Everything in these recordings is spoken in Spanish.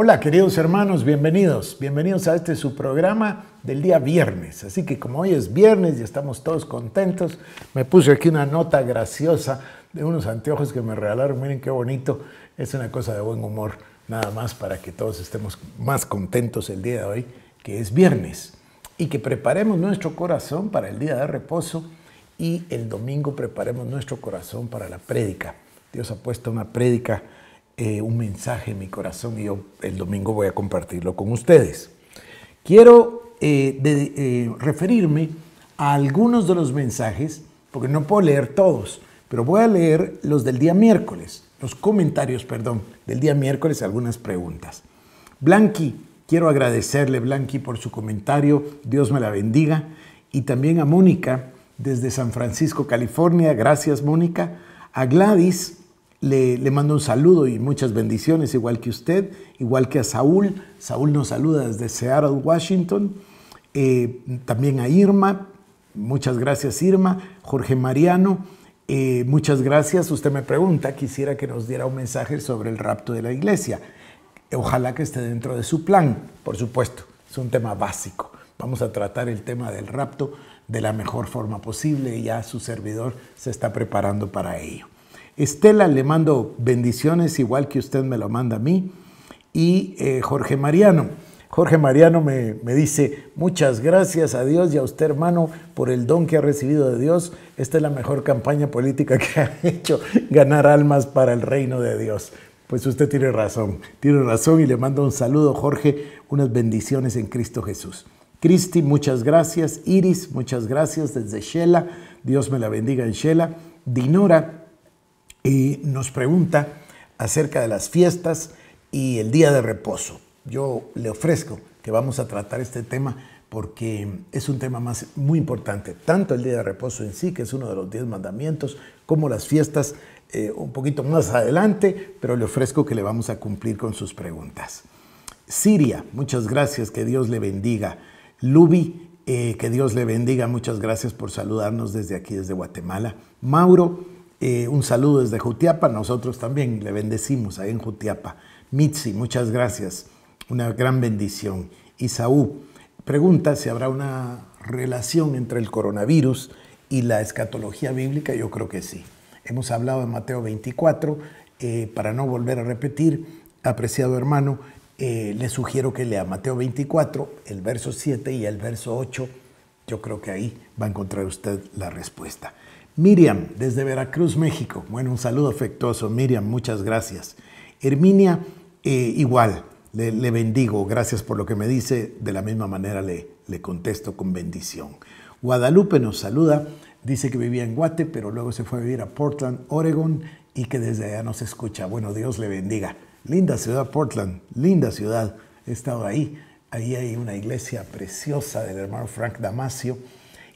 Hola queridos hermanos, bienvenidos, bienvenidos a este su programa del día viernes. Así que como hoy es viernes y estamos todos contentos, me puse aquí una nota graciosa de unos anteojos que me regalaron, miren qué bonito, es una cosa de buen humor, nada más para que todos estemos más contentos el día de hoy, que es viernes, y que preparemos nuestro corazón para el día de reposo y el domingo preparemos nuestro corazón para la prédica. Dios ha puesto una prédica eh, un mensaje en mi corazón y yo el domingo voy a compartirlo con ustedes. Quiero eh, eh, referirme a algunos de los mensajes, porque no puedo leer todos, pero voy a leer los del día miércoles, los comentarios, perdón, del día miércoles, algunas preguntas. Blanqui, quiero agradecerle, Blanqui, por su comentario, Dios me la bendiga, y también a Mónica desde San Francisco, California, gracias Mónica, a Gladys, le, mando un saludo y muchas bendiciones, igual que usted, igual que a Saúl. Saúl nos saluda desde Seattle, Washington. Eh, también a Irma. Muchas gracias, Irma. Jorge Mariano. Eh, muchas gracias. Usted me pregunta, quisiera que nos diera un mensaje sobre el rapto de la iglesia. Ojalá que esté dentro de su plan, por supuesto. Es un tema básico. Vamos a tratar el tema del rapto de la mejor forma posible y ya su servidor se está preparando para ello. Estela le mando bendiciones igual que usted me lo manda a mí. Y eh, Jorge Mariano. Jorge Mariano me, dice, muchas gracias a Dios y a usted hermano por el don que ha recibido de Dios. Esta es la mejor campaña política que ha hecho, ganar almas para el reino de Dios. Pues usted tiene razón, tiene razón y le mando un saludo Jorge, unas bendiciones en Cristo Jesús. Cristi, muchas gracias. Iris, muchas gracias desde Shela. Dios me la bendiga en Shela. Dinora, y nos pregunta acerca de las fiestas y el día de reposo. Yo le ofrezco que vamos a tratar este tema porque es un tema más muy importante, tanto el día de reposo en sí, que es uno de los diez mandamientos, como las fiestas eh, un poquito más adelante, pero le ofrezco que le vamos a cumplir con sus preguntas. Siria, muchas gracias, que Dios le bendiga. Lubi, eh, que Dios le bendiga, muchas gracias por saludarnos desde aquí, desde Guatemala. Mauro, eh, un saludo desde Jutiapa, nosotros también le bendecimos ahí en Jutiapa. Mitzi, muchas gracias, una gran bendición. Isaú, pregunta si habrá una relación entre el coronavirus y la escatología bíblica, yo creo que sí. Hemos hablado de Mateo 24, eh, para no volver a repetir, apreciado hermano, eh, le sugiero que lea Mateo 24, el verso 7 y el verso 8. Yo creo que ahí va a encontrar usted la respuesta. Miriam, desde Veracruz, México. Bueno, un saludo afectuoso, Miriam, muchas gracias. Herminia, eh, igual, le, bendigo, gracias por lo que me dice, de la misma manera le, le contesto con bendición. Guadalupe nos saluda, dice que vivía en Guate, pero luego se fue a vivir a Portland, Oregon, y que desde allá nos escucha. Bueno, Dios le bendiga. Linda ciudad, Portland, linda ciudad. He estado ahí, ahí hay una iglesia preciosa del hermano Frank Damasio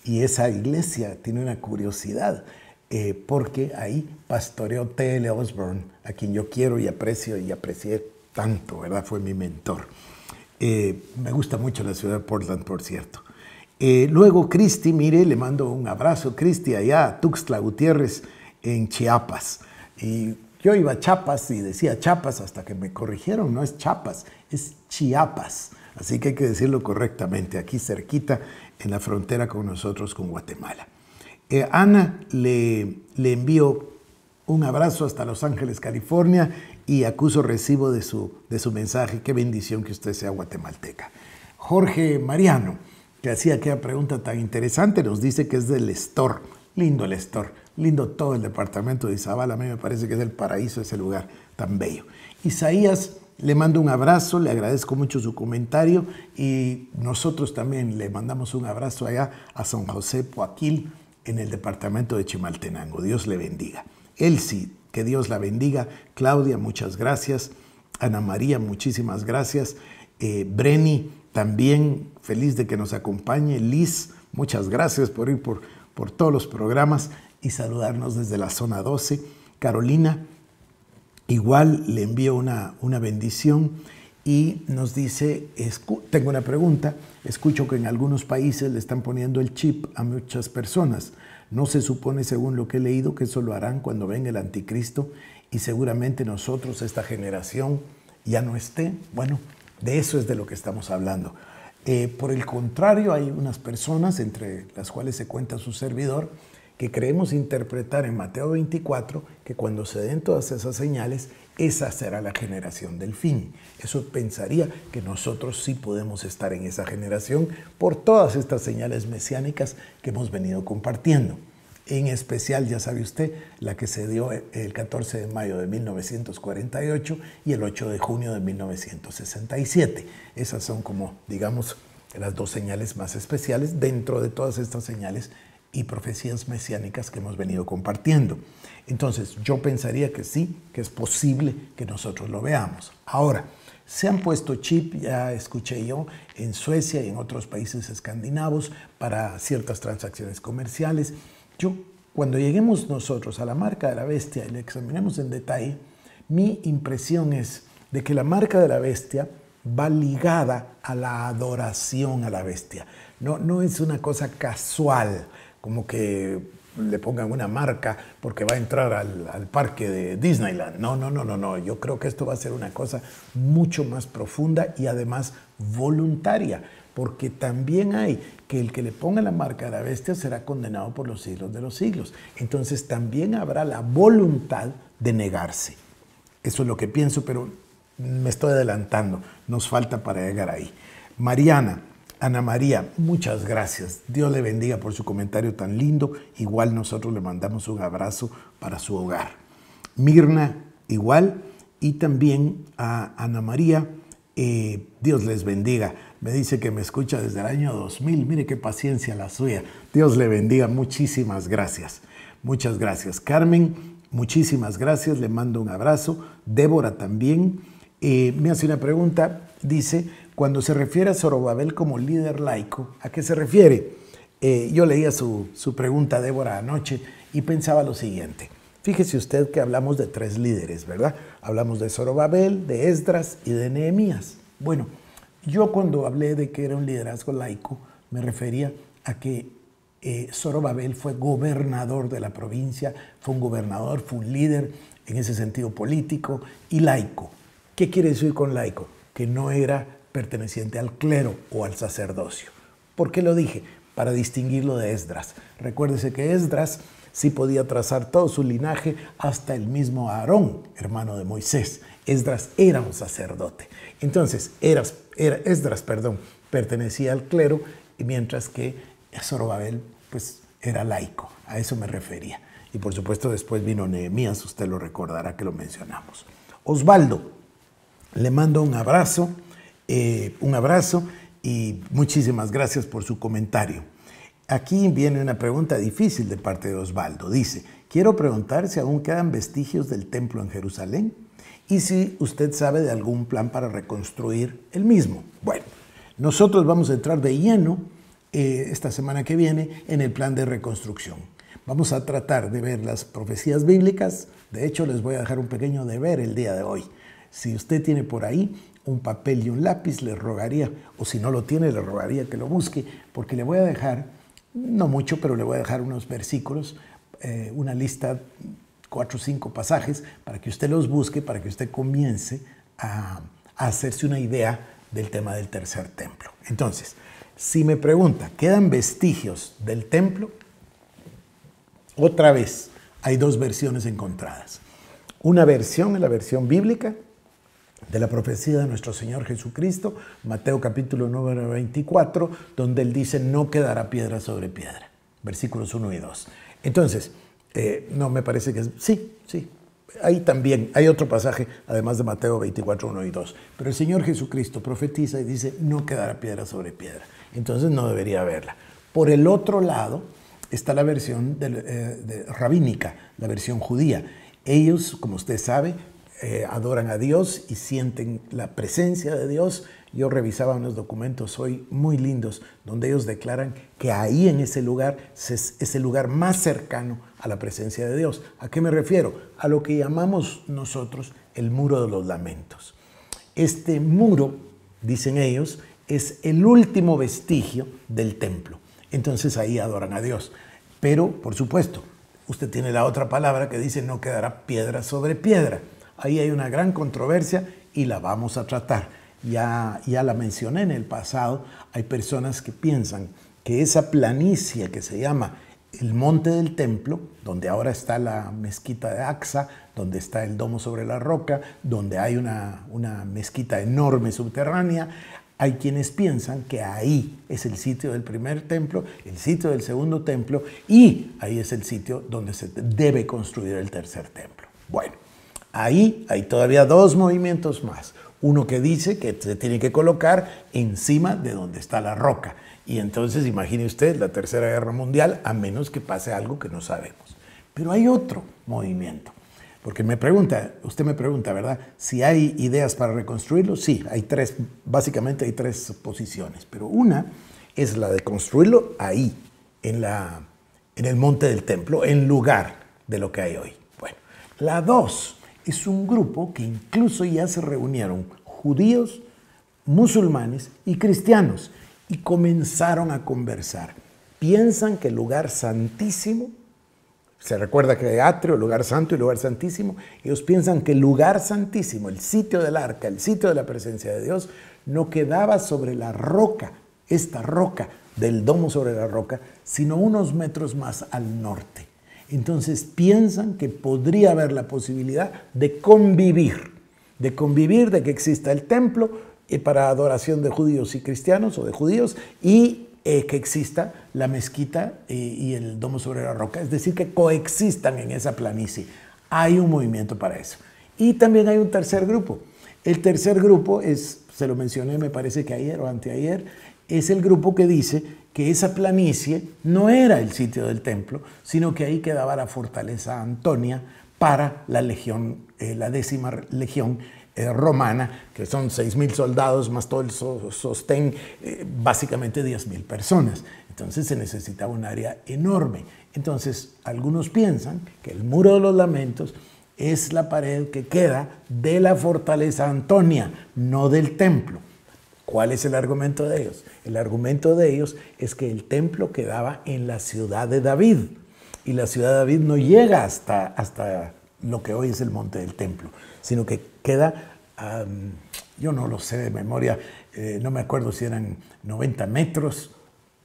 y esa iglesia tiene una curiosidad, eh, porque ahí pastoreó T.L. Osborne, a quien yo quiero y aprecio y aprecié tanto, ¿verdad? Fue mi mentor. Eh, me gusta mucho la ciudad de Portland, por cierto. Eh, luego, Cristi, mire, le mando un abrazo, Cristi, allá a Tuxtla Gutiérrez, en Chiapas. Y yo iba a Chiapas y decía Chiapas hasta que me corrigieron, no es Chiapas, es Chiapas. Así que hay que decirlo correctamente, aquí cerquita en la frontera con nosotros, con Guatemala. Eh, Ana le, le envío un abrazo hasta Los Ángeles, California, y acuso recibo de su, de su mensaje. Qué bendición que usted sea guatemalteca. Jorge Mariano, que hacía aquella pregunta tan interesante, nos dice que es del Estor. Lindo el Estor, lindo todo el departamento de Izabal. A mí me parece que es el paraíso ese lugar tan bello. Isaías le mando un abrazo, le agradezco mucho su comentario y nosotros también le mandamos un abrazo allá a San José Poaquil en el departamento de Chimaltenango. Dios le bendiga. Elsie, que Dios la bendiga. Claudia, muchas gracias. Ana María, muchísimas gracias. Eh, Brenny, también feliz de que nos acompañe. Liz, muchas gracias por ir por, por todos los programas y saludarnos desde la zona 12. Carolina, igual le envío una, bendición y nos dice, tengo una pregunta, escucho que en algunos países le están poniendo el chip a muchas personas. No se supone, según lo que he leído, que eso lo harán cuando venga el anticristo y seguramente nosotros, esta generación, ya no esté. Bueno, de eso es de lo que estamos hablando. Eh, por el contrario, hay unas personas, entre las cuales se cuenta su servidor, que creemos interpretar en Mateo 24, que cuando se den todas esas señales, esa será la generación del fin. Eso pensaría que nosotros sí podemos estar en esa generación por todas estas señales mesiánicas que hemos venido compartiendo. En especial, ya sabe usted, la que se dio el 14 de mayo de 1948 y el 8 de junio de 1967. Esas son como, digamos, las dos señales más especiales dentro de todas estas señales y profecías mesiánicas que hemos venido compartiendo. Entonces, yo pensaría que sí, que es posible que nosotros lo veamos. Ahora, se han puesto chip, ya escuché yo, en Suecia y en otros países escandinavos para ciertas transacciones comerciales. Yo, cuando lleguemos nosotros a la marca de la bestia y la examinemos en detalle, mi impresión es de que la marca de la bestia va ligada a la adoración a la bestia. No, no es una cosa casual, como que le pongan una marca porque va a entrar al, parque de Disneyland. No, no, no, no, no. Yo creo que esto va a ser una cosa mucho más profunda y además voluntaria, porque también hay que el que le ponga la marca a la bestia será condenado por los siglos de los siglos. Entonces también habrá la voluntad de negarse. Eso es lo que pienso, pero me estoy adelantando. Nos falta para llegar ahí. Mariana, Ana María, muchas gracias. Dios le bendiga por su comentario tan lindo. Igual nosotros le mandamos un abrazo para su hogar. Mirna, igual. Y también a Ana María, eh, Dios les bendiga. Me dice que me escucha desde el año 2000. Mire qué paciencia la suya. Dios le bendiga. Muchísimas gracias. Muchas gracias. Carmen, muchísimas gracias. Le mando un abrazo. Débora también. Eh, me hace una pregunta. Dice, cuando se refiere a Zorobabel como líder laico, ¿a qué se refiere? Eh, yo leía su, su pregunta, Débora, anoche y pensaba lo siguiente. Fíjese usted que hablamos de tres líderes, ¿verdad? Hablamos de Zorobabel, de Esdras y de Nehemías. Bueno, yo cuando hablé de que era un liderazgo laico, me refería a que eh, Zorobabel fue gobernador de la provincia, fue un gobernador, fue un líder en ese sentido político y laico. ¿Qué quiere decir con laico? Que no era perteneciente al clero o al sacerdocio. ¿Por qué lo dije? Para distinguirlo de Esdras. Recuérdese que Esdras sí podía trazar todo su linaje hasta el mismo Aarón, hermano de Moisés. Esdras era un sacerdote. Entonces, era, Esdras perdón, pertenecía al clero, mientras que Zorobabel pues, era laico. A eso me refería. Y por supuesto después vino Nehemías, usted lo recordará que lo mencionamos. Osvaldo, le mando un abrazo. Eh, un abrazo y muchísimas gracias por su comentario. Aquí viene una pregunta difícil de parte de Osvaldo. Dice, quiero preguntar si aún quedan vestigios del templo en Jerusalén y si usted sabe de algún plan para reconstruir el mismo. Bueno, nosotros vamos a entrar de lleno eh, esta semana que viene en el plan de reconstrucción. Vamos a tratar de ver las profecías bíblicas. De hecho, les voy a dejar un pequeño deber el día de hoy. Si usted tiene por ahí un papel y un lápiz, le rogaría, o si no lo tiene, le rogaría que lo busque, porque le voy a dejar, no mucho, pero le voy a dejar unos versículos, eh, una lista, cuatro o cinco pasajes, para que usted los busque, para que usted comience a, a hacerse una idea del tema del tercer templo. Entonces, si me pregunta, ¿quedan vestigios del templo? Otra vez, hay dos versiones encontradas. Una versión es la versión bíblica, de la profecía de nuestro Señor Jesucristo, Mateo capítulo número 24, donde él dice, no quedará piedra sobre piedra. Versículos 1 y 2. Entonces, eh, no me parece que... Es, sí, sí. Ahí también hay otro pasaje, además de Mateo 24, 1 y 2. Pero el Señor Jesucristo profetiza y dice, no quedará piedra sobre piedra. Entonces no debería haberla. Por el otro lado está la versión eh, rabínica, la versión judía. Ellos, como usted sabe, eh, adoran a Dios y sienten la presencia de Dios. Yo revisaba unos documentos hoy muy lindos donde ellos declaran que ahí en ese lugar es el lugar más cercano a la presencia de Dios. ¿A qué me refiero? A lo que llamamos nosotros el muro de los lamentos. Este muro, dicen ellos, es el último vestigio del templo. Entonces ahí adoran a Dios. Pero, por supuesto, usted tiene la otra palabra que dice no quedará piedra sobre piedra. Ahí hay una gran controversia y la vamos a tratar. Ya, ya la mencioné en el pasado, hay personas que piensan que esa planicie que se llama el monte del templo, donde ahora está la mezquita de Axa, donde está el domo sobre la roca, donde hay una mezquita enorme subterránea, hay quienes piensan que ahí es el sitio del primer templo, el sitio del segundo templo y ahí es el sitio donde se debe construir el tercer templo. Ahí hay todavía dos movimientos más. Uno que dice que se tiene que colocar encima de donde está la roca. Y entonces imagine usted la Tercera Guerra Mundial, a menos que pase algo que no sabemos. Pero hay otro movimiento. Porque me pregunta, usted me pregunta, ¿verdad? Si hay ideas para reconstruirlo. Sí, hay tres, básicamente hay tres posiciones. Pero una es la de construirlo ahí, en, la, en el monte del templo, en lugar de lo que hay hoy. Bueno, la dos es un grupo que incluso ya se reunieron judíos, musulmanes y cristianos y comenzaron a conversar. Piensan que el lugar santísimo, se recuerda que hay atrio, lugar santo y lugar santísimo, ellos piensan que el lugar santísimo, el sitio del arca, el sitio de la presencia de Dios, no quedaba sobre la roca, esta roca del domo sobre la roca, sino unos metros más al norte. Entonces piensan que podría haber la posibilidad de convivir, de convivir, de que exista el templo eh, para adoración de judíos y cristianos o de judíos y eh, que exista la mezquita y, eh, y el domo sobre la roca, es decir, que coexistan en esa planicie. Hay un movimiento para eso. Y también hay un tercer grupo. El tercer grupo es, se lo mencioné, me parece que ayer o anteayer, es el grupo que dice que esa planicie no era el sitio del templo, sino que ahí quedaba la fortaleza Antonia para la legión, eh, la décima legión eh, romana, que son 6.000 soldados más todo el sostén, eh, básicamente 10.000 personas. Entonces se necesitaba un área enorme. Entonces algunos piensan que el muro de los lamentos es la pared que queda de la fortaleza Antonia, no del templo. ¿Cuál es el argumento de ellos? El argumento de ellos es que el templo quedaba en la ciudad de David y la ciudad de David no llega hasta, hasta lo que hoy es el monte del templo, sino que queda, yo no lo sé de memoria, eh, no me acuerdo si eran 90 metros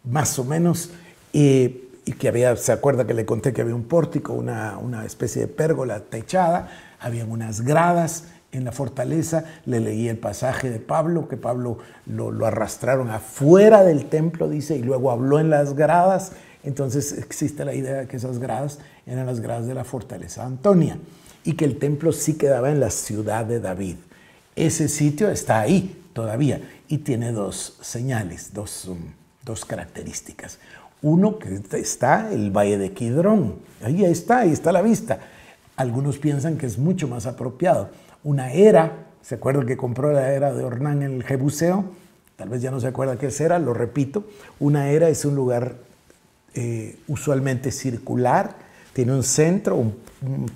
más o menos, y, y, que había, se acuerda que le conté que había un pórtico, una, una especie de pérgola techada, habían unas gradas en la fortaleza, le leí el pasaje de Pablo, que Pablo lo, arrastraron afuera del templo, dice, y luego habló en las gradas. Entonces existe la idea de que esas gradas eran las gradas de la fortaleza Antonia y que el templo sí quedaba en la ciudad de David. Ese sitio está ahí todavía y tiene dos señales, dos, um, dos características. Uno que está el valle de Quidrón, ahí está, ahí está la vista. Algunos piensan que es mucho más apropiado una era, ¿se acuerdan que compró la era de Ornán en el Jebuseo? Tal vez ya no se acuerda qué es era, lo repito. Una era es un lugar eh, usualmente circular, tiene un centro, un,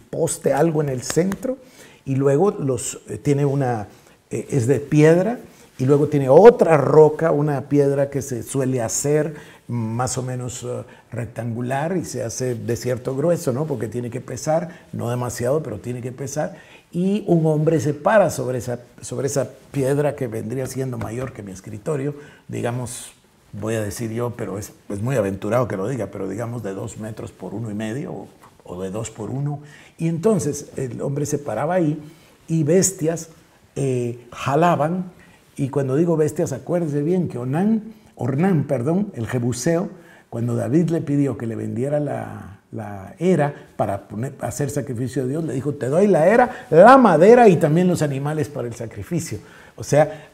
poste, algo en el centro, y luego los, eh, tiene una, eh, es de piedra, y luego tiene otra roca, una piedra que se suele hacer más o menos rectangular y se hace de cierto grueso, ¿no? Porque tiene que pesar, no demasiado, pero tiene que pesar y un hombre se para sobre esa, sobre esa piedra que vendría siendo mayor que mi escritorio, digamos, voy a decir yo, pero es, muy aventurado que lo diga, pero digamos de dos metros por uno y medio o, de dos por uno. Y entonces el hombre se paraba ahí y bestias eh, jalaban, y cuando digo bestias, acuérdense bien que Onán, Ornán, perdón, el jebuseo, cuando David le pidió que le vendiera la, la era para hacer sacrificio a Dios, le dijo, te doy la era, la madera y también los animales para el sacrificio. O sea,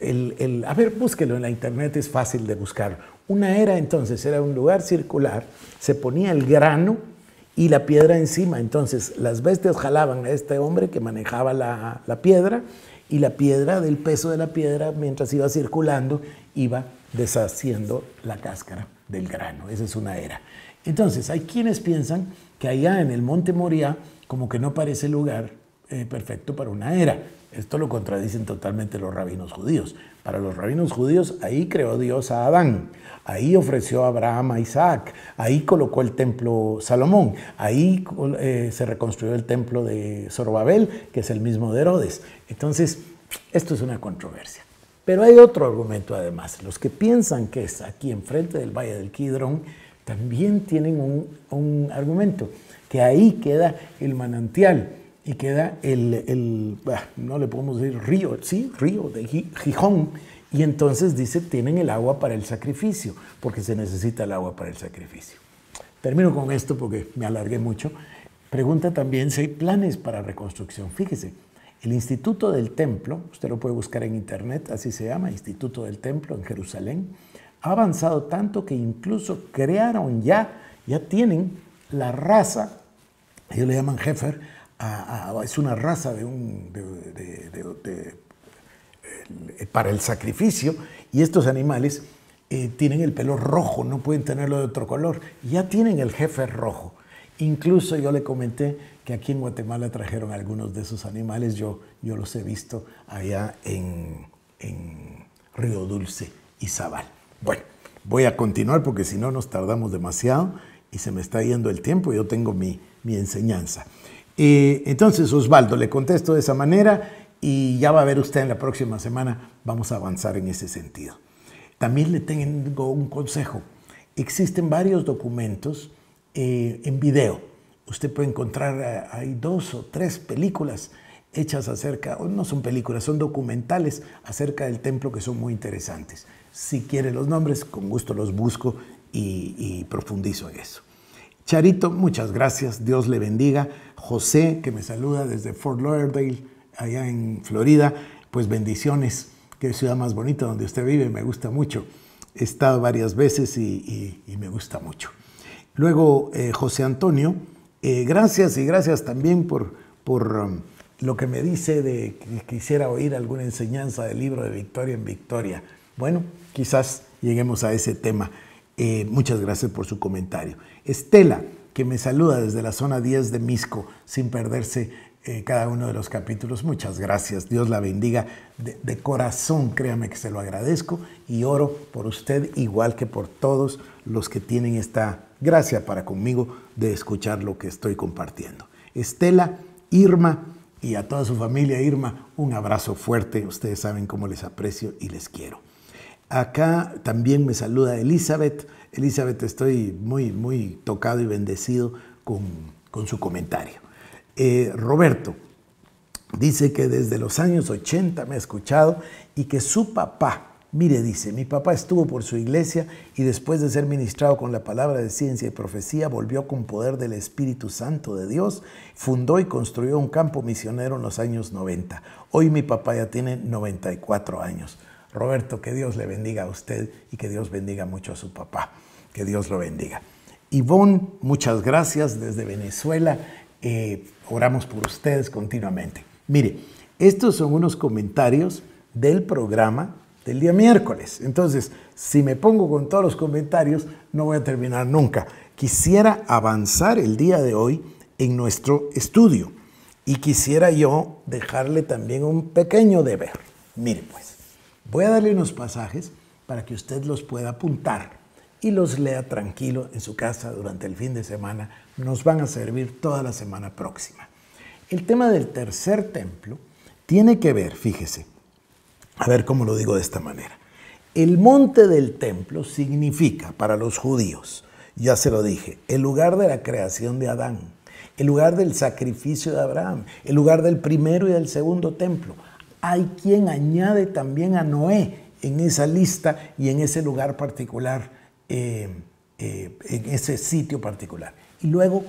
el, el, a ver, búsquelo en la internet, es fácil de buscar. Una era entonces era un lugar circular, se ponía el grano y la piedra encima. Entonces las bestias jalaban a este hombre que manejaba la, la piedra y la piedra, del peso de la piedra, mientras iba circulando, iba deshaciendo la cáscara del grano. Esa es una era. Entonces, hay quienes piensan que allá en el monte Moria como que no parece lugar eh, perfecto para una era. Esto lo contradicen totalmente los rabinos judíos. Para los rabinos judíos, ahí creó Dios a Adán, ahí ofreció Abraham a Isaac, ahí colocó el templo Salomón, ahí eh, se reconstruyó el templo de Zorobabel, que es el mismo de Herodes. Entonces, esto es una controversia. Pero hay otro argumento además. Los que piensan que es aquí enfrente del Valle del Quidrón, también tienen un, argumento, que ahí queda el manantial y queda el, no le podemos decir río, sí, río de Gijón, y entonces dice, tienen el agua para el sacrificio, porque se necesita el agua para el sacrificio. Termino con esto porque me alargué mucho. Pregunta también si hay planes para reconstrucción. Fíjese, el Instituto del Templo, usted lo puede buscar en internet, así se llama, Instituto del Templo en Jerusalén, ha avanzado tanto que incluso crearon ya, ya tienen la raza, ellos le llaman heifer, es una raza eh, para el sacrificio y estos animales eh, tienen el pelo rojo, no pueden tenerlo de otro color, ya tienen el jefe rojo. Incluso yo le comenté que aquí en Guatemala trajeron algunos de esos animales, yo, los he visto allá en, en Río Dulce y Zabal. Bueno, voy a continuar porque si no nos tardamos demasiado y se me está yendo el tiempo, yo tengo mi, enseñanza. entonces, Osvaldo, le contesto de esa manera y ya va a ver usted en la próxima semana, vamos a avanzar en ese sentido. También le tengo un consejo. Existen varios documentos eh, en video. Usted puede encontrar, eh, hay dos o tres películas hechas acerca, no son películas, son documentales acerca del templo que son muy interesantes si quiere los nombres, con gusto los busco y, profundizo en eso. Charito, muchas gracias, Dios le bendiga. José, que me saluda desde Fort Lauderdale, allá en Florida, pues bendiciones, qué ciudad más bonita donde usted vive, me gusta mucho. He estado varias veces y, me gusta mucho. Luego, eh, José Antonio, eh, gracias y gracias también por, um, lo que me dice de que quisiera oír alguna enseñanza del libro de Victoria en Victoria. Bueno, quizás lleguemos a ese tema. Eh, muchas gracias por su comentario. Estela, que me saluda desde la zona 10 de Misco, sin perderse eh, cada uno de los capítulos. Muchas gracias. Dios la bendiga. De, de corazón, créame que se lo agradezco y oro por usted, igual que por todos los que tienen esta gracia para conmigo de escuchar lo que estoy compartiendo. Estela, Irma y a toda su familia, Irma, un abrazo fuerte. Ustedes saben cómo les aprecio y les quiero. Acá también me saluda Elizabeth. Elizabeth, estoy muy, muy tocado y bendecido con, su comentario. Eh, Roberto dice que desde los años 80 me ha escuchado y que su papá, mire, dice, mi papá estuvo por su iglesia y después de ser ministrado con la palabra de ciencia y profecía, volvió con poder del Espíritu Santo de Dios, fundó y construyó un campo misionero en los años 90. Hoy mi papá ya tiene 94 años. Roberto, que Dios le bendiga a usted y que Dios bendiga mucho a su papá. Que Dios lo bendiga. Ivonne, muchas gracias desde Venezuela. Eh, oramos por ustedes continuamente. Mire, estos son unos comentarios del programa del día miércoles. Entonces, si me pongo con todos los comentarios, no voy a terminar nunca. Quisiera avanzar el día de hoy en nuestro estudio y quisiera yo dejarle también un pequeño deber. Mire pues, Voy a darle unos pasajes para que usted los pueda apuntar y los lea tranquilo en su casa durante el fin de semana. Nos van a servir toda la semana próxima. El tema del tercer templo tiene que ver, fíjese, a ver cómo lo digo de esta manera. El monte del templo significa para los judíos, ya se lo dije, el lugar de la creación de Adán, el lugar del sacrificio de Abraham, el lugar del primero y del segundo templo hay quien añade también a Noé en esa lista y en ese lugar particular, eh, eh, en ese sitio particular. Y luego,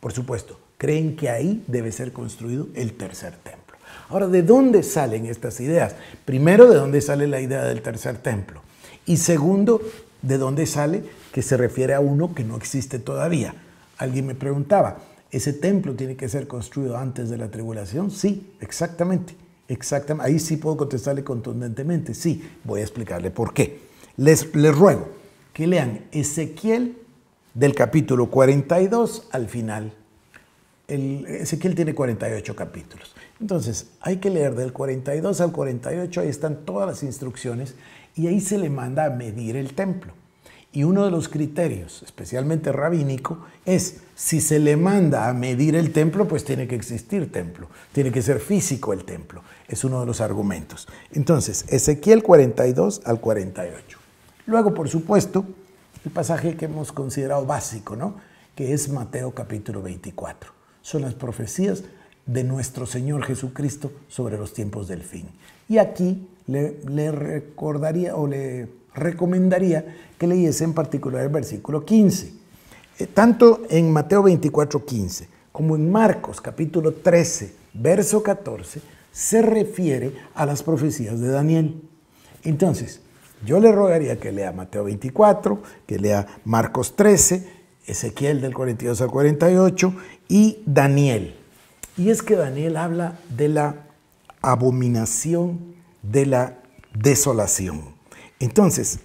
por supuesto, creen que ahí debe ser construido el tercer templo. Ahora, ¿de dónde salen estas ideas? Primero, ¿de dónde sale la idea del tercer templo? Y segundo, ¿de dónde sale que se refiere a uno que no existe todavía? Alguien me preguntaba, ¿ese templo tiene que ser construido antes de la tribulación? Sí, exactamente. Exactamente, ahí sí puedo contestarle contundentemente, sí, voy a explicarle por qué. Les, les ruego que lean Ezequiel del capítulo 42 al final. El, Ezequiel tiene 48 capítulos. Entonces, hay que leer del 42 al 48, ahí están todas las instrucciones y ahí se le manda a medir el templo. Y uno de los criterios, especialmente rabínico, es si se le manda a medir el templo, pues tiene que existir templo, tiene que ser físico el templo. Es uno de los argumentos. Entonces, Ezequiel 42 al 48. Luego, por supuesto, el pasaje que hemos considerado básico, ¿no? Que es Mateo capítulo 24. Son las profecías de nuestro Señor Jesucristo sobre los tiempos del fin. Y aquí le, le recordaría o le recomendaría que leyese en particular el versículo 15. Eh, tanto en Mateo 24, 15 como en Marcos capítulo 13, verso 14, se refiere a las profecías de Daniel. Entonces, yo le rogaría que lea Mateo 24, que lea Marcos 13, Ezequiel del 42 al 48 y Daniel. Y es que Daniel habla de la abominación de la desolación. Entonces,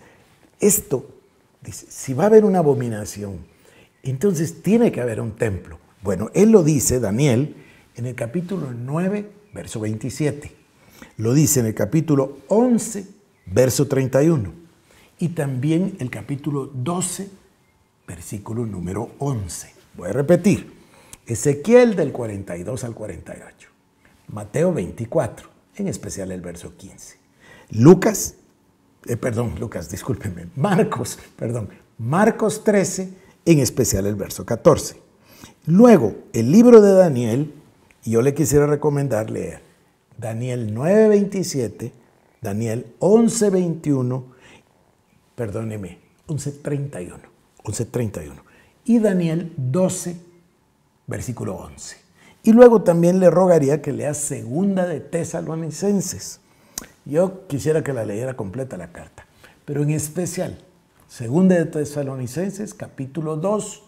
esto, dice, si va a haber una abominación, entonces tiene que haber un templo. Bueno, él lo dice, Daniel, en el capítulo 9, verso 27. Lo dice en el capítulo 11, verso 31. Y también el capítulo 12, versículo número 11. Voy a repetir. Ezequiel del 42 al 48. Mateo 24, en especial el verso 15. Lucas eh, perdón, Lucas, discúlpeme, Marcos, perdón, Marcos 13, en especial el verso 14. Luego, el libro de Daniel, y yo le quisiera recomendar leer Daniel 9:27, Daniel 11:21, perdóneme, 11:31, 11:31, y Daniel 12, versículo 11. Y luego también le rogaría que lea Segunda de Tesalonicenses yo quisiera que la leyera completa la carta, pero en especial, segunda de Tesalonicenses, capítulo 2,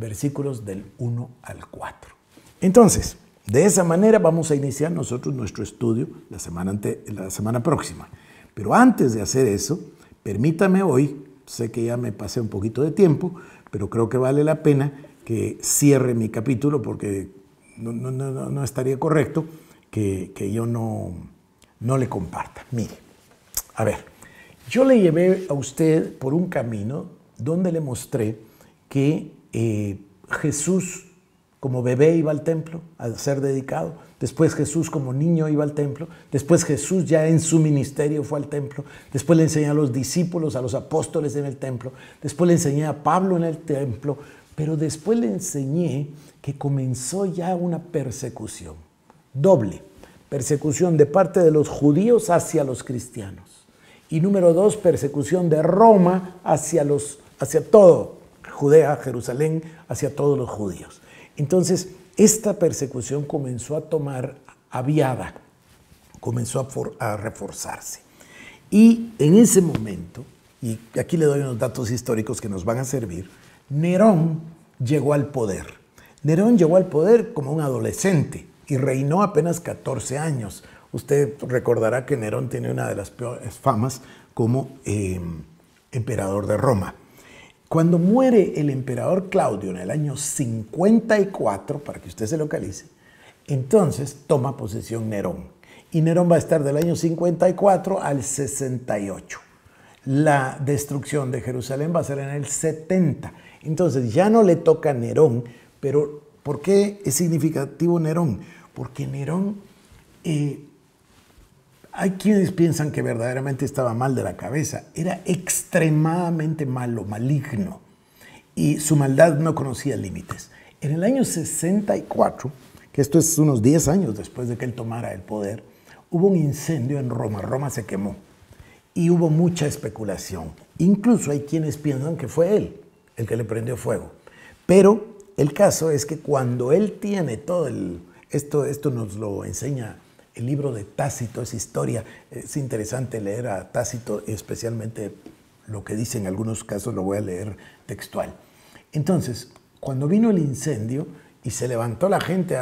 versículos del 1 al 4. Entonces, de esa manera vamos a iniciar nosotros nuestro estudio la semana, la semana próxima. Pero antes de hacer eso, permítame hoy, sé que ya me pasé un poquito de tiempo, pero creo que vale la pena que cierre mi capítulo porque no, estaría correcto que yo no no le comparta. Mire, a ver, yo le llevé a usted por un camino donde le mostré que eh, Jesús como bebé iba al templo a ser dedicado, después Jesús como niño iba al templo, después Jesús ya en su ministerio fue al templo, después le enseñé a los discípulos, a los apóstoles en el templo, después le enseñé a Pablo en el templo, pero después le enseñé que comenzó ya una persecución doble persecución de parte de los judíos hacia los cristianos. Y número dos, persecución de Roma hacia, los, hacia todo, Judea, Jerusalén, hacia todos los judíos. Entonces, esta persecución comenzó a tomar aviada, comenzó a, a reforzarse. Y en ese momento, y aquí le doy unos datos históricos que nos van a servir, Nerón llegó al poder. Nerón llegó al poder como un adolescente, y reinó apenas 14 años. Usted recordará que Nerón tiene una de las peores famas como em, emperador de Roma. Cuando muere el emperador Claudio en el año 54, para que usted se localice, entonces toma posesión Nerón. Y Nerón va a estar del año 54 al 68. La destrucción de Jerusalén va a ser en el 70. Entonces ya no le toca a Nerón, pero ¿Por qué es significativo Nerón? Porque Nerón, eh, hay quienes piensan que verdaderamente estaba mal de la cabeza, era extremadamente malo, maligno, y su maldad no conocía límites. En el año 64, que esto es unos 10 años después de que él tomara el poder, hubo un incendio en Roma, Roma se quemó, y hubo mucha especulación. Incluso hay quienes piensan que fue él el que le prendió fuego. Pero el caso es que cuando él tiene todo el... Esto, esto nos lo enseña el libro de Tácito, es historia. Es interesante leer a Tácito, especialmente lo que dice en algunos casos, lo voy a leer textual. Entonces, cuando vino el incendio y se levantó la gente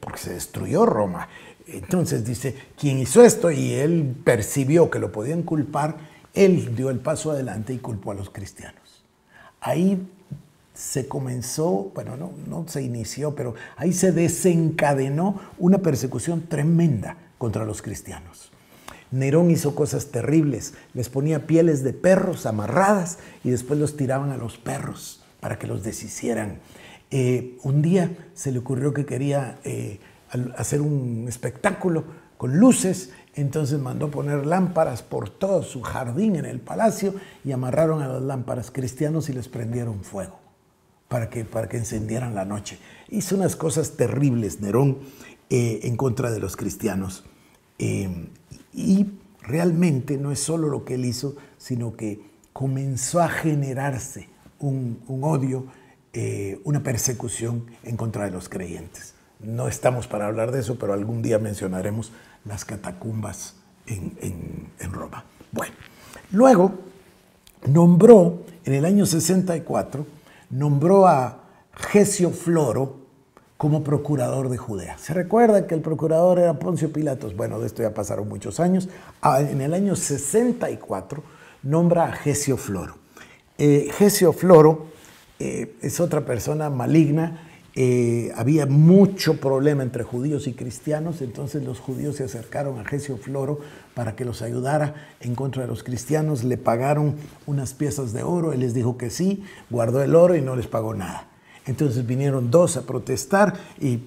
porque se destruyó Roma, entonces dice, quién hizo esto y él percibió que lo podían culpar, él dio el paso adelante y culpó a los cristianos. Ahí se comenzó, bueno, no, no se inició, pero ahí se desencadenó una persecución tremenda contra los cristianos. Nerón hizo cosas terribles, les ponía pieles de perros amarradas y después los tiraban a los perros para que los deshicieran. Eh, un día se le ocurrió que quería eh, hacer un espectáculo con luces, entonces mandó poner lámparas por todo su jardín en el palacio y amarraron a las lámparas cristianos y les prendieron fuego para que, para que encendieran la noche. Hizo unas cosas terribles Nerón eh, en contra de los cristianos. Em, y realmente no es solo lo que él hizo, sino que comenzó a generarse un, un odio, eh, una persecución en contra de los creyentes. No estamos para hablar de eso, pero algún día mencionaremos las catacumbas en, en, en Roma. Bueno, luego nombró en el año 64 nombró a Gesio Floro como procurador de Judea. ¿Se recuerda que el procurador era Poncio Pilatos? Bueno, de esto ya pasaron muchos años. Ah, en el año 64 nombra a Gesio Floro. Eh, Gesio Floro eh, es otra persona maligna eh, había mucho problema entre judíos y cristianos, entonces los judíos se acercaron a Gesio Floro para que los ayudara en contra de los cristianos, le pagaron unas piezas de oro, él les dijo que sí, guardó el oro y no les pagó nada. Entonces vinieron dos a protestar y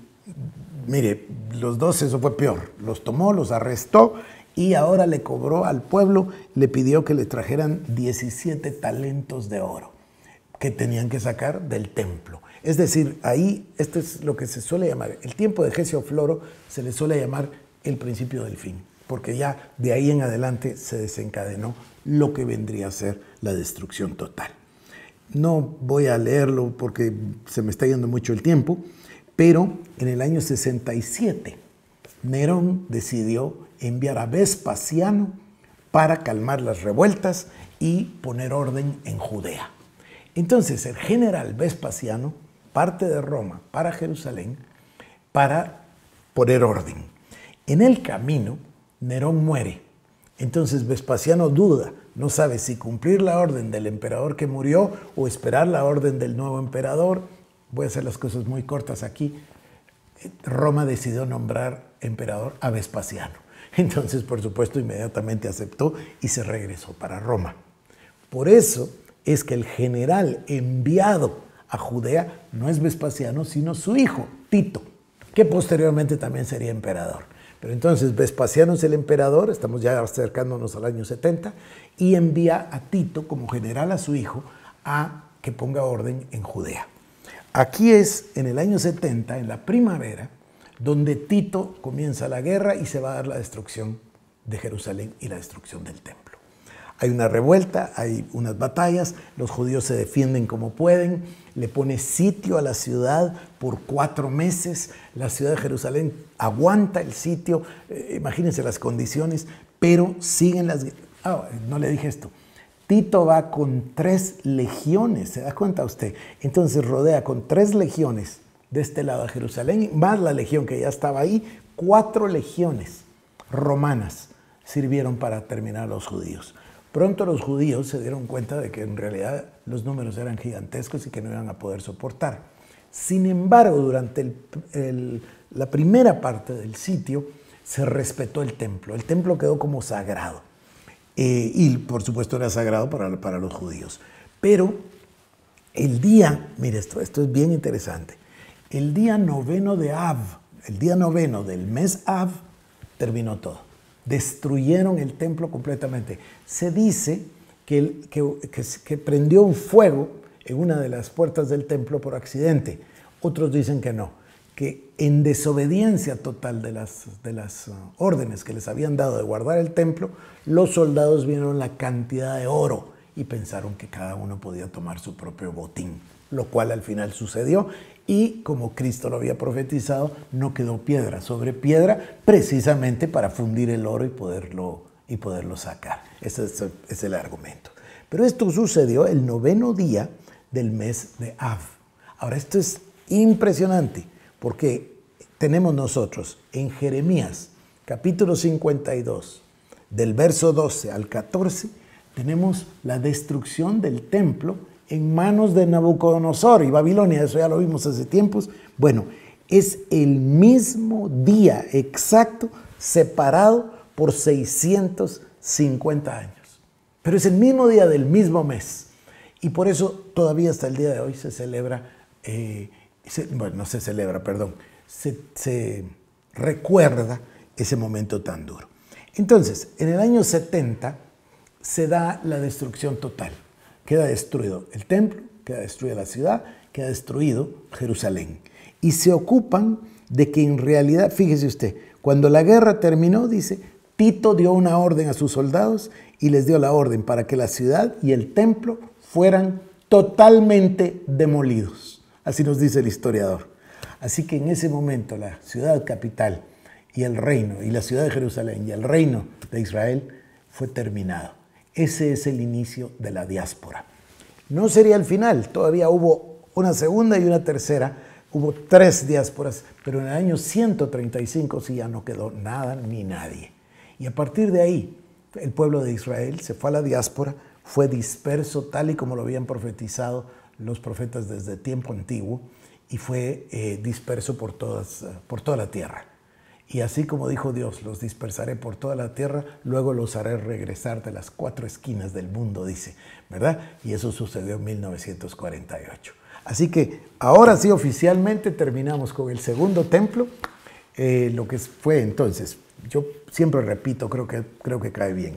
mire, los dos eso fue peor, los tomó, los arrestó y ahora le cobró al pueblo, le pidió que le trajeran 17 talentos de oro que tenían que sacar del templo. Es decir, ahí esto es lo que se suele llamar, el tiempo de Floro se le suele llamar el principio del fin, porque ya de ahí en adelante se desencadenó lo que vendría a ser la destrucción total. No voy a leerlo porque se me está yendo mucho el tiempo, pero en el año 67 Nerón decidió enviar a Vespasiano para calmar las revueltas y poner orden en Judea. Entonces el general Vespasiano parte de Roma para Jerusalén para poner orden. En el camino, Nerón muere. Entonces Vespasiano duda, no sabe si cumplir la orden del emperador que murió o esperar la orden del nuevo emperador. Voy a hacer las cosas muy cortas aquí. Roma decidió nombrar emperador a Vespasiano. Entonces, por supuesto, inmediatamente aceptó y se regresó para Roma. Por eso es que el general enviado a Judea no es Vespasiano, sino su hijo, Tito, que posteriormente también sería emperador. Pero entonces Vespasiano es el emperador, estamos ya acercándonos al año 70, y envía a Tito como general a su hijo a que ponga orden en Judea. Aquí es en el año 70, en la primavera, donde Tito comienza la guerra y se va a dar la destrucción de Jerusalén y la destrucción del templo. Hay una revuelta, hay unas batallas, los judíos se defienden como pueden, le pone sitio a la ciudad por cuatro meses, la ciudad de Jerusalén aguanta el sitio, eh, imagínense las condiciones, pero siguen las... Ah, no le dije esto. Tito va con tres legiones, ¿se da cuenta usted? Entonces rodea con tres legiones de este lado a Jerusalén, más la legión que ya estaba ahí, cuatro legiones romanas sirvieron para terminar a los judíos. Pronto los judíos se dieron cuenta de que en realidad los números eran gigantescos y que no iban a poder soportar. Sin embargo, durante la primera parte del sitio se respetó el templo. El templo quedó como sagrado. Eh, y por supuesto era sagrado para, para, los judíos. Pero el día, mire esto, esto es bien interesante, el día noveno de Av, el día noveno del mes Av, terminó todo. Destruyeron el templo completamente. Se dice que, que, prendió un fuego en una de las puertas del templo por accidente. Otros dicen que no, que en desobediencia total de las uh, órdenes que les habían dado de guardar el templo, los soldados vieron la cantidad de oro y pensaron que cada uno podía tomar su propio botín lo cual al final sucedió. Y como Cristo lo había profetizado, no quedó piedra sobre piedra, precisamente para fundir el oro y poderlo, y poderlo sacar. Ese es, es el argumento. Pero esto sucedió el noveno día del mes de Av. Ahora, esto es impresionante, porque tenemos nosotros en Jeremías, capítulo 52, del verso 12 al 14, tenemos la destrucción del templo en manos de Nabucodonosor y Babilonia, eso ya lo vimos hace tiempos. Bueno, es el mismo día exacto, separado por 650 años. Pero es el mismo día del mismo mes. Y por eso todavía hasta el día de hoy se celebra, eh, bueno, no se celebra, perdón, se recuerda ese momento tan duro. Entonces, en el año 70 se da la destrucción total queda destruido el templo, queda destruida la ciudad, queda destruido Jerusalén. Y se ocupan de que en realidad, fíjese usted, cuando la guerra terminó, dice, Tito dio una orden a sus soldados y les dio la orden para que la ciudad y el templo fueran totalmente demolidos. Así nos dice el historiador. Así que en ese momento la ciudad capital y el reino, y la ciudad de Jerusalén y el reino de Israel fue terminado. Ese es el inicio de la diáspora. No sería el final, todavía hubo una segunda y una tercera, hubo tres diásporas, pero en el año 135 sí ya no quedó nada ni nadie. Y a partir de ahí, el pueblo de Israel se fue a la diáspora, fue disperso tal y como lo habían profetizado los profetas desde tiempo antiguo y fue eh, disperso por, todas, por toda la tierra. Y así como dijo Dios, los dispersaré por toda la tierra, luego los haré regresar de las cuatro esquinas del mundo, dice, ¿verdad? Y eso sucedió en 1948. Así que ahora sí oficialmente terminamos con el segundo templo, eh, lo que fue entonces, yo siempre repito, creo que, creo que cae bien.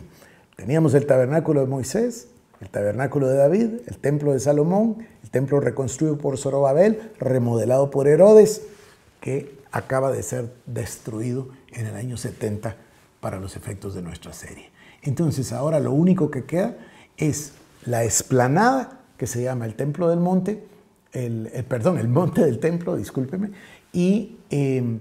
Teníamos el tabernáculo de Moisés, el tabernáculo de David, el templo de Salomón, el templo reconstruido por Zorobabel, remodelado por Herodes, que acaba de ser destruido en el año 70 para los efectos de nuestra serie. Entonces ahora lo único que queda es la esplanada que se llama el Templo del Monte, el, eh, perdón, el Monte del Templo, discúlpeme, y em,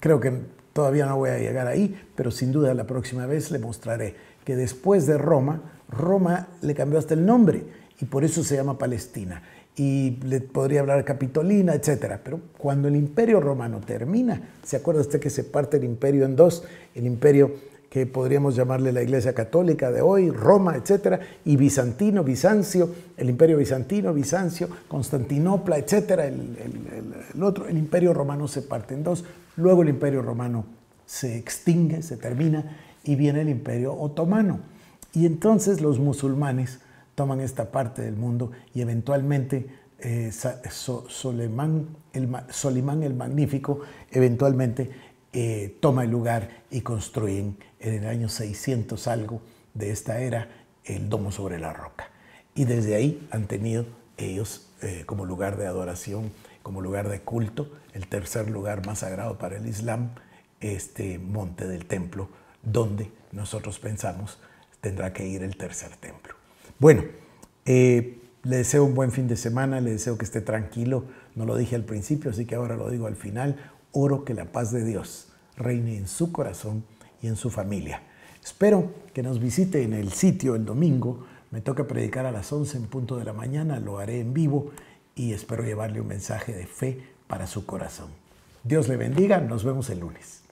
creo que todavía no voy a llegar ahí, pero sin duda la próxima vez le mostraré que después de Roma, Roma le cambió hasta el nombre y por eso se llama Palestina y le podría hablar Capitolina, etc. Pero cuando el imperio romano termina, ¿se acuerda usted que se parte el imperio en dos? El imperio que podríamos llamarle la Iglesia Católica de hoy, Roma, etcétera, y bizantino, Bizancio, el Imperio bizantino, Bizancio, Constantinopla, etcétera, el, el, otro, el Imperio romano se parte en dos, luego el Imperio romano se extingue, se termina, y viene el Imperio otomano. Y entonces los musulmanes toman esta parte del mundo y eventualmente eh, Solimán, el, Magnífico eventualmente eh, toma el lugar y construyen en el año 600 algo de esta era el domo sobre la roca. Y desde ahí han tenido ellos eh, como lugar de adoración, como lugar de culto, el tercer lugar más sagrado para el Islam, este monte del templo, donde nosotros pensamos tendrá que ir el tercer templo. Bueno, eh, le deseo un buen fin de semana, le deseo que esté tranquilo. No lo dije al principio, así que ahora lo digo al final. Oro que la paz de Dios reine en su corazón y en su familia. Espero que nos visite en el sitio el domingo. Me toca predicar a las 11 en punto de la mañana, lo haré en vivo y espero llevarle un mensaje de fe para su corazón. Dios le bendiga, nos vemos el lunes.